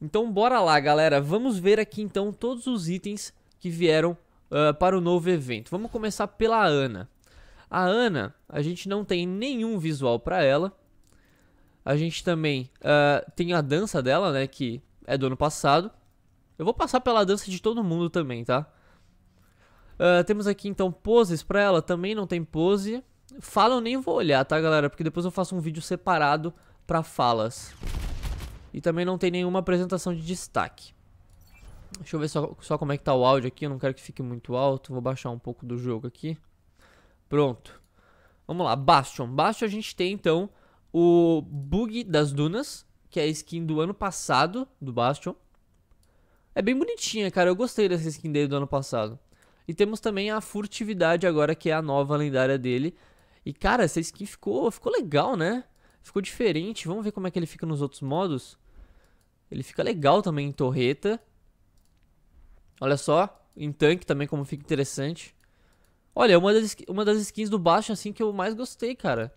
Então bora lá, galera. Vamos ver aqui então todos os itens que vieram uh, para o novo evento. Vamos começar pela Ana. A Ana, a gente não tem nenhum visual para ela. A gente também uh, tem a dança dela, né, que é do ano passado. Eu vou passar pela dança de todo mundo também, tá? Uh, temos aqui então poses para ela, também não tem pose. Fala eu nem vou olhar, tá galera? Porque depois eu faço um vídeo separado para falas. E também não tem nenhuma apresentação de destaque. Deixa eu ver só, só como é que tá o áudio aqui, eu não quero que fique muito alto, vou baixar um pouco do jogo aqui. Pronto. Vamos lá, Bastion. Bastion a gente tem então o Bug das Dunas, que é a skin do ano passado do Bastion. É bem bonitinha, cara, eu gostei dessa skin dele do ano passado. E temos também a furtividade agora, que é a nova lendária dele. E, cara, essa skin ficou, ficou legal, né? Ficou diferente, vamos ver como é que ele fica nos outros modos. Ele fica legal também em torreta. Olha só, em tanque também como fica interessante. Olha, é uma das, uma das skins do baixo assim que eu mais gostei, cara.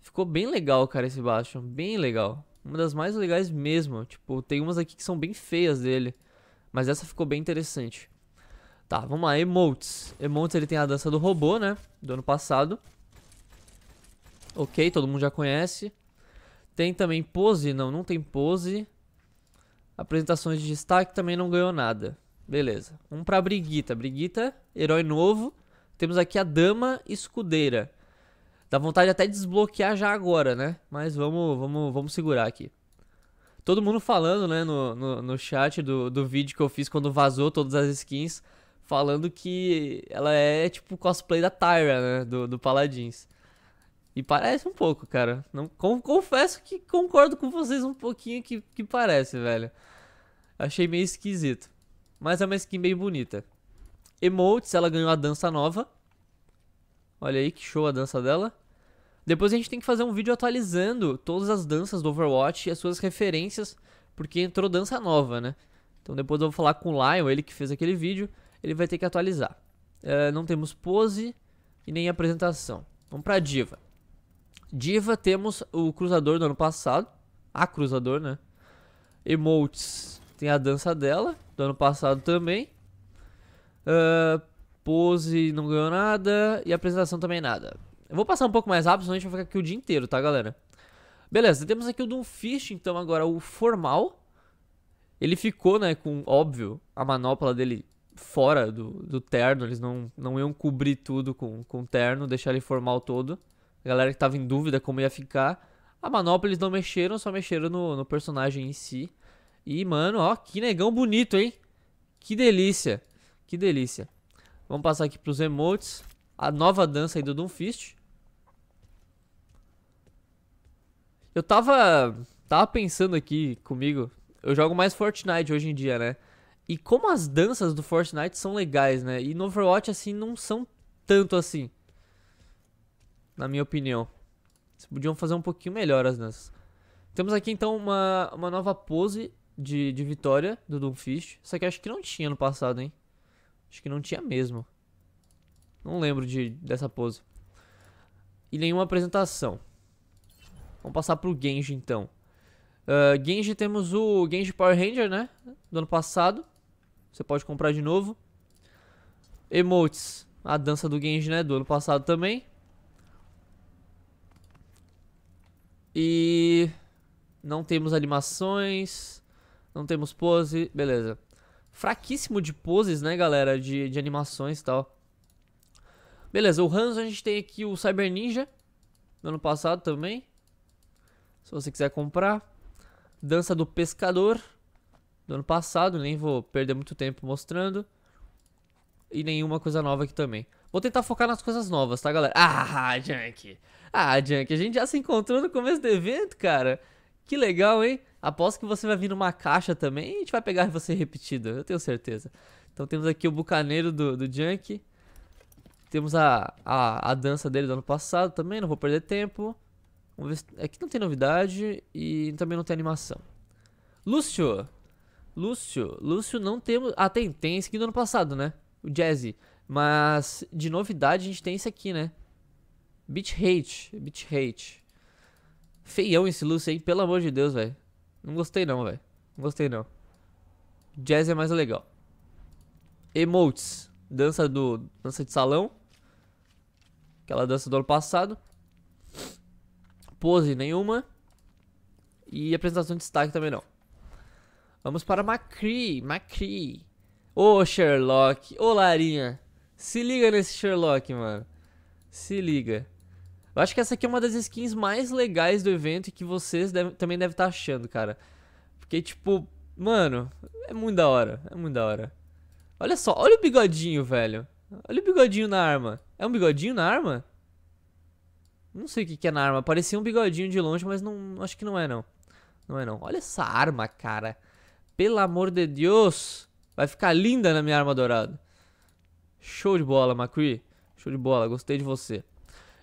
Ficou bem legal, cara, esse baixo, bem legal. Uma das mais legais mesmo, tipo, tem umas aqui que são bem feias dele, mas essa ficou bem interessante. Tá, vamos lá, emotes. Emotes ele tem a dança do robô, né, do ano passado. Ok, todo mundo já conhece. Tem também pose? Não, não tem pose. Apresentações de destaque também não ganhou nada. Beleza. Um pra Briguita. Briguita, herói novo. Temos aqui a Dama Escudeira. Dá vontade até de desbloquear já agora, né? Mas vamos, vamos, vamos segurar aqui. Todo mundo falando, né, no, no, no chat do, do vídeo que eu fiz quando vazou todas as skins, falando que ela é tipo cosplay da Tyra, né, do, do Paladins. E parece um pouco, cara. Não, com, confesso que concordo com vocês um pouquinho que, que parece, velho. Achei meio esquisito. Mas é uma skin bem bonita. Emotes, ela ganhou a dança nova. Olha aí que show a dança dela. Depois a gente tem que fazer um vídeo atualizando todas as danças do Overwatch e as suas referências, porque entrou dança nova, né? Então depois eu vou falar com o Lion, ele que fez aquele vídeo, ele vai ter que atualizar. Eh, não temos pose e nem apresentação. Vamos pra diva. Diva, temos o cruzador do ano passado. A cruzador, né? Emotes, tem a dança dela, do ano passado também. Uh, pose, não ganhou nada. E apresentação também nada. Eu vou passar um pouco mais rápido, senão a gente vai ficar aqui o dia inteiro, tá, galera? Beleza, temos aqui o Doomfist, então, agora o formal. Ele ficou, né, com, óbvio, a manopla dele fora do, do terno. Eles não, não iam cobrir tudo com, com terno, deixar ele formal todo a galera que tava em dúvida como ia ficar. A manopla eles não mexeram, só mexeram no, no personagem em si. E, mano, ó, que negão bonito, hein? Que delícia, que delícia. Vamos passar aqui pros emotes. A nova dança aí do Doomfist. Eu tava, tava pensando aqui comigo. Eu jogo mais Fortnite hoje em dia, né? E como as danças do Fortnite são legais, né? E no Overwatch, assim, não são tanto assim na minha opinião. Vocês podiam fazer um pouquinho melhor as danças. Temos aqui então uma, uma nova pose de, de vitória do Doomfist. Isso aqui acho que não tinha no passado, hein? Acho que não tinha mesmo. Não lembro de, dessa pose. E nenhuma apresentação. Vamos passar pro Genji então. Uh, Genji temos o Genji Power Ranger, né? Do ano passado. Você pode comprar de novo. Emotes. A dança do Genji, né? Do ano passado também. E não temos animações, não temos pose, beleza. Fraquíssimo de poses, né, galera, de, de animações e tal. Beleza, o Hanzo a gente tem aqui o Cyber Ninja, do ano passado também. Se você quiser comprar. Dança do Pescador, do ano passado, nem vou perder muito tempo mostrando. E nenhuma coisa nova aqui também. Vou tentar focar nas coisas novas, tá, galera? Ah, Junk! Ah, Junk, a gente já se encontrou no começo do evento, cara. Que legal, hein? Aposto que você vai vir numa caixa também e a gente vai pegar você repetido, eu tenho certeza. Então temos aqui o bucaneiro do, do Junk. Temos a, a, a dança dele do ano passado também, não vou perder tempo. Vamos ver se... Aqui é não tem novidade e também não tem animação. Lúcio! Lúcio, Lúcio não temos... Ah, tem, tem esse aqui do ano passado, né? O Jazzy. Mas de novidade a gente tem isso aqui, né? Beach Hate, Beach Hate. Feião esse lucy aí, pelo amor de Deus, velho. Não gostei não, velho. Não gostei não. Jazz é mais legal. Emotes, dança do dança de salão. Aquela dança do ano passado. Pose nenhuma. E apresentação de destaque também não. Vamos para Macri, Macri. Ô oh, Sherlock, ô oh, Larinha. Se liga nesse Sherlock, mano. Se liga. Eu acho que essa aqui é uma das skins mais legais do evento e que vocês deve, também devem estar tá achando, cara. Porque, tipo, mano, é muito da hora. É muito da hora. Olha só, olha o bigodinho, velho. Olha o bigodinho na arma. É um bigodinho na arma? Não sei o que, que é na arma. Parecia um bigodinho de longe, mas não acho que não é, não. Não é, não. Olha essa arma, cara. Pelo amor de Deus. Vai ficar linda na minha arma dourada. Show de bola, Macri. Show de bola, gostei de você.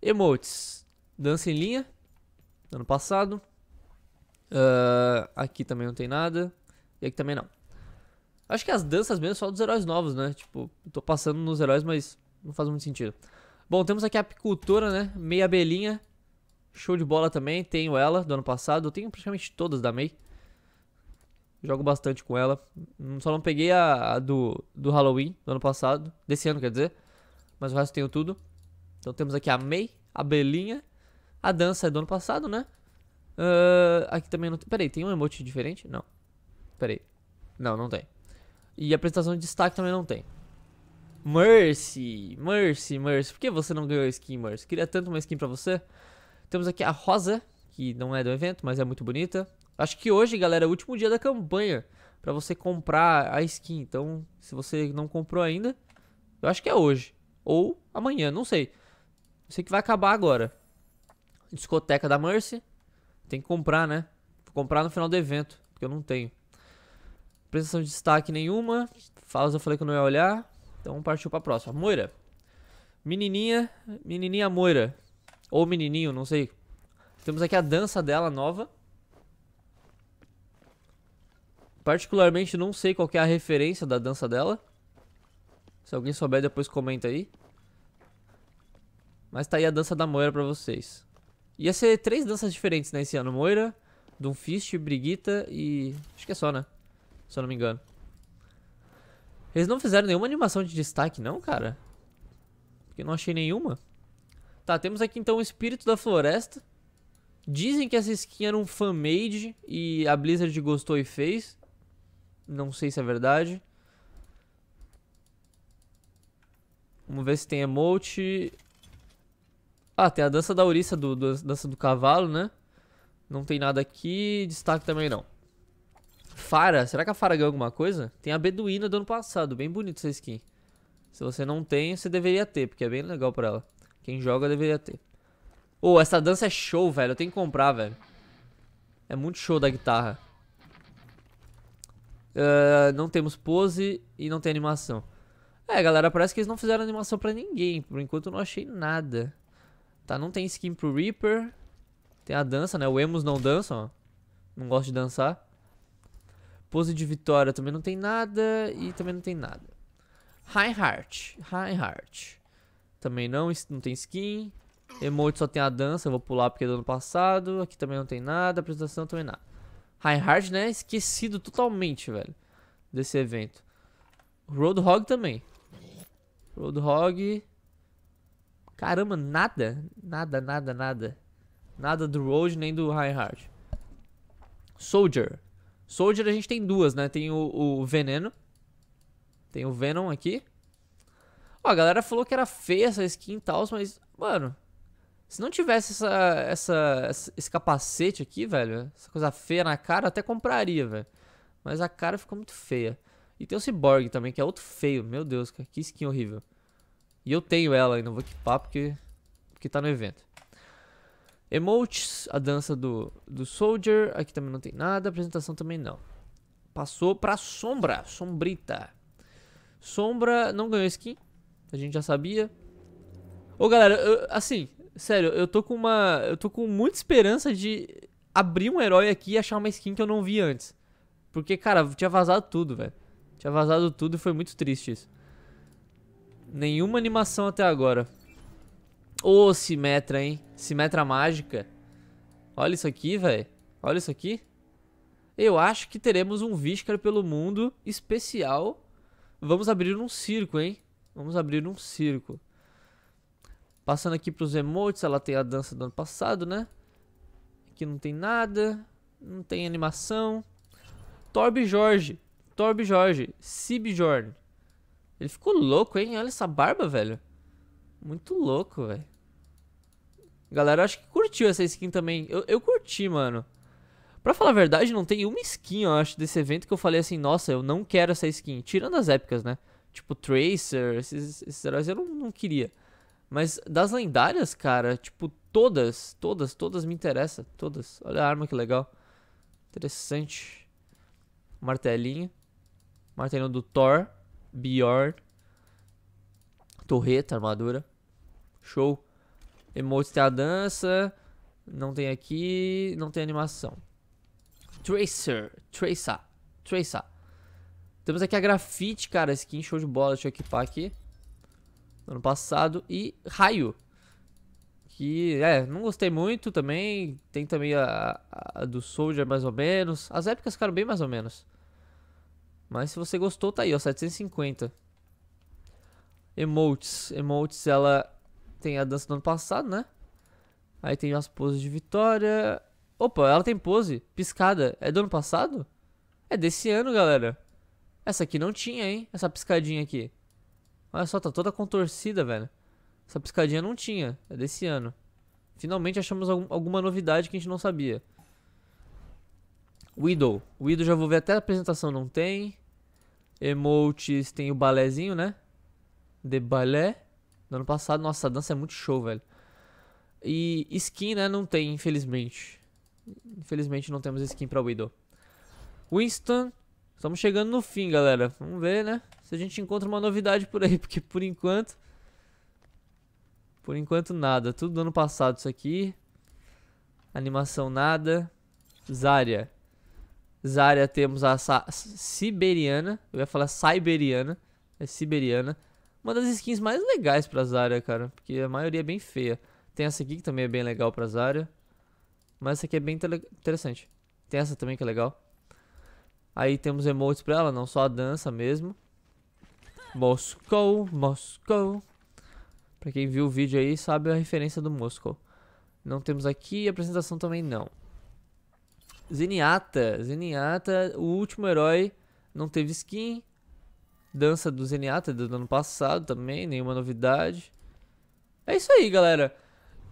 Emotes. Dança em linha. Ano passado. Uh, aqui também não tem nada. E aqui também não. Acho que as danças mesmo só dos heróis novos, né? Tipo, tô passando nos heróis, mas não faz muito sentido. Bom, temos aqui a apicultora, né? Meia abelhinha. Show de bola também. Tenho ela do ano passado. Eu tenho praticamente todas da MEI. Jogo bastante com ela. Hum, só não peguei a, a do, do Halloween do ano passado. Desse ano, quer dizer. Mas o resto tenho tudo. Então temos aqui a May, a Belinha. A dança é do ano passado, né? Uh, aqui também não tem. Peraí, tem um emote diferente? Não. Peraí. Não, não tem. E a apresentação de destaque também não tem. Mercy, Mercy, Mercy. Por que você não ganhou skin, Mercy? Queria tanto uma skin pra você. Temos aqui a Rosa, que não é do evento, mas é muito bonita. Acho que hoje, galera, é o último dia da campanha para você comprar a skin. Então, se você não comprou ainda, eu acho que é hoje. Ou amanhã, não sei. Não sei que vai acabar agora. Discoteca da Mercy. Tem que comprar, né? Vou comprar no final do evento, porque eu não tenho. Prestação de destaque nenhuma. Falas eu falei que eu não ia olhar. Então partiu pra próxima. Moira. Menininha. Menininha Moira. Ou menininho, não sei. Temos aqui a dança dela nova. Particularmente não sei qual é a referência da dança dela. Se alguém souber, depois comenta aí. Mas tá aí a dança da Moira pra vocês. Ia ser três danças diferentes né, esse ano. Moira, Dunfist, Brigita e... Acho que é só, né? Se eu não me engano. Eles não fizeram nenhuma animação de destaque, não, cara? Porque não achei nenhuma. Tá, temos aqui então o Espírito da Floresta. Dizem que essa skin era um fan-made e a Blizzard gostou e fez. Não sei se é verdade. Vamos ver se tem emote. Ah, tem a dança da ouriça, do, do, dança do cavalo, né? Não tem nada aqui. Destaque também não. Fara. Será que a Fara ganhou alguma coisa? Tem a Beduína do ano passado. Bem bonito essa skin. Se você não tem, você deveria ter, porque é bem legal pra ela. Quem joga deveria ter. oh, essa dança é show, velho. Eu tenho que comprar, velho. É muito show da guitarra. Uh, não temos pose e não tem animação. É, galera, parece que eles não fizeram animação pra ninguém. Por enquanto eu não achei nada. Tá, não tem skin pro Reaper. Tem a dança, né? O Emos não dança, ó. Não gosta de dançar. Pose de vitória também não tem nada. E também não tem nada. High Heart. High Heart. Também não, não tem skin. Emote só tem a dança, eu vou pular porque é do ano passado. Aqui também não tem nada, apresentação também nada. Reinhardt, né? Esquecido totalmente, velho. Desse evento. Roadhog também. Roadhog. Caramba, nada. Nada, nada, nada. Nada do Road nem do Reinhardt. Soldier. Soldier a gente tem duas, né? Tem o, o Veneno. Tem o Venom aqui. Ó, a galera falou que era feia essa skin e tal, mas, mano, se não tivesse essa, essa, esse capacete aqui, velho, essa coisa feia na cara, até compraria, velho. Mas a cara ficou muito feia. E tem o Cyborg também, que é outro feio. Meu Deus, cara, que skin horrível. E eu tenho ela e não vou equipar porque, porque tá no evento. Emotes, a dança do, do Soldier. Aqui também não tem nada, apresentação também não. Passou pra Sombra, Sombrita. Sombra não ganhou skin, a gente já sabia. Ô galera, eu, assim, Sério, eu tô com uma. Eu tô com muita esperança de abrir um herói aqui e achar uma skin que eu não vi antes. Porque, cara, tinha vazado tudo, velho. Tinha vazado tudo e foi muito triste isso. Nenhuma animação até agora. Ô, oh, Simetra, hein? Simetra mágica. Olha isso aqui, velho. Olha isso aqui. Eu acho que teremos um Viscar pelo mundo especial. Vamos abrir um circo, hein? Vamos abrir um circo. Passando aqui para os emotes, ela tem a dança do ano passado, né? Aqui não tem nada, não tem animação. Torb Jorge, Torb Jorge, Sibjorn. Ele ficou louco, hein? Olha essa barba, velho. Muito louco, velho. Galera, acho que curtiu essa skin também. Eu, eu curti, mano. Pra falar a verdade, não tem uma skin, eu acho, desse evento que eu falei assim, nossa, eu não quero essa skin. Tirando as épicas, né? Tipo, Tracer, esses, esses heróis eu não, não queria. Mas das lendárias, cara, tipo, todas, todas, todas me interessam. Todas. Olha a arma que legal. Interessante. Martelinho. Martelinho do Thor. Bjorn. Torreta, armadura. Show. Emotes tem a dança. Não tem aqui. Não tem animação. Tracer. Tracer. Tracer. Temos aqui a grafite, cara. Skin show de bola. Deixa eu equipar aqui ano passado, e Raio. Que, é, não gostei muito também. Tem também a, a, do Soldier, mais ou menos. As épicas ficaram bem mais ou menos. Mas se você gostou, tá aí, ó, 750. Emotes. Emotes, ela tem a dança do ano passado, né? Aí tem as poses de vitória. Opa, ela tem pose. Piscada. É do ano passado? É desse ano, galera. Essa aqui não tinha, hein? Essa piscadinha aqui. Olha só, tá toda contorcida, velho. Essa piscadinha não tinha, é desse ano. Finalmente achamos algum, alguma novidade que a gente não sabia. Widow. Widow já vou ver até a apresentação, não tem. Emotes tem o balézinho, né? De balé. No ano passado, nossa, a dança é muito show, velho. E skin, né? Não tem, infelizmente. Infelizmente não temos skin pra Widow. Winston, Estamos chegando no fim, galera. Vamos ver, né? Se a gente encontra uma novidade por aí, porque por enquanto... Por enquanto nada. Tudo do ano passado isso aqui. Animação nada. Zarya. Zarya temos a Siberiana. Eu ia falar Siberiana. É Siberiana. Uma das skins mais legais pra Zarya, cara. Porque a maioria é bem feia. Tem essa aqui que também é bem legal pra Zarya. Mas essa aqui é bem interessante. Tem essa também que é legal. Aí temos emotes pra ela, não só a dança mesmo. Moscou, Moscou. Pra quem viu o vídeo aí, sabe a referência do Moscou. Não temos aqui, apresentação também não. Zenyatta, Zenyatta, o último herói, não teve skin. Dança do Zenyatta do ano passado também, nenhuma novidade. É isso aí, galera.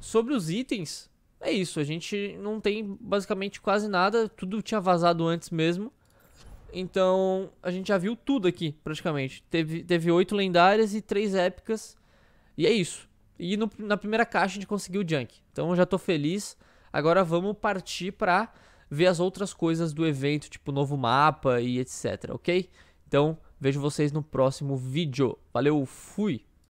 Sobre os itens, é isso. A gente não tem basicamente quase nada, tudo tinha vazado antes mesmo. Então, a gente já viu tudo aqui, praticamente. Teve, teve oito lendárias e três épicas. E é isso. E no, na primeira caixa a gente conseguiu o Junk. Então, eu já tô feliz. Agora vamos partir pra ver as outras coisas do evento, tipo novo mapa e etc, ok? Então, vejo vocês no próximo vídeo. Valeu, fui!